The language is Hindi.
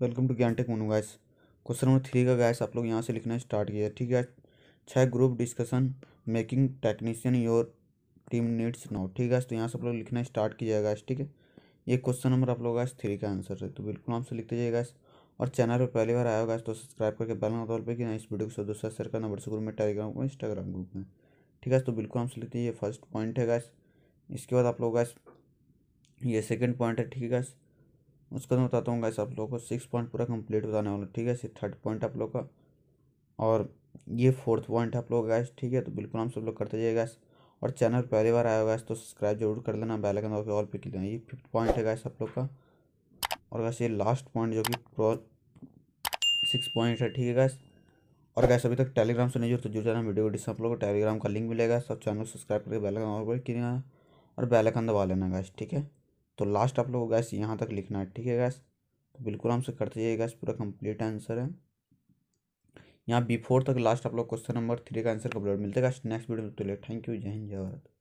welcome to Gyan tech Monu guess question number three का गैस आप लोग यहाँ से लिखना स्टार्ट किया ठीक है छः group discussion making technician your team needs now ठीक है तो यहाँ से आप लोग लिखना स्टार्ट किया गैस ठीक है ये क्वेश्चन नंबर आप लोग थ्री का आंसर है तो बिल्कुल आपसे लिख दीजिए गैस और चैनल पर पहली बार आया होगा तो सब्सक्राइब करके बैल नॉल पर कि इस वीडियो को दूसरा शेयर करना व्हाट्सअप ग्रुप में टेलीग्राम में इंस्टाग्राम ग्रुप में ठीक है तो बिल्कुल आपसे लिखते लिख दीजिए फर्स्ट पॉइंट है गैस इसके बाद आप लोग गैस ये सेकेंड पॉइंट है ठीक है गैस उसका बाद बताता हूँ गाइस आप लोगों को सिक्स पॉइंट पूरा कंप्लीट बताने वाला ठीक है थर्ड पॉइंट आप लोग का और ये फोर्थ पॉइंट आप लोग गैस ठीक है तो बिल्कुल हम सब लोग करते जाइए गैस और चैनल पहली बार आया गैस तो सब्सक्राइब जरूर कर लेना बेल आइकन दबाकर ऑल पे क्लिक ये फिफ्थ पॉइंट है गैस आप लोग का और गैस ये लास्ट पॉइंट जो कि सिक्स पॉइंट है ठीक है गैस और गैस अभी तक टेलीग्राम से नहीं जुड़ तो जुड़ जाना वीडियो डिस्क आप लोग को टेलीग्राम का लिंक मिलेगा सब चैनल सब्सक्राइब करके बैलकन और क्लिक और बेलाइकन दबा लेना गैस ठीक है तो लास्ट आप लोगों को गैस यहाँ तक लिखना है ठीक है गैस तो बिल्कुल हमसे करते जाइए गैस पूरा कंप्लीट आंसर है यहाँ बिफोर तक लास्ट आप लोग क्वेश्चन नंबर थ्री का आंसर कंप्लीट मिलते गैस नेक्स्ट वीडियो में तो थैंक यू जय हिंद जय भारत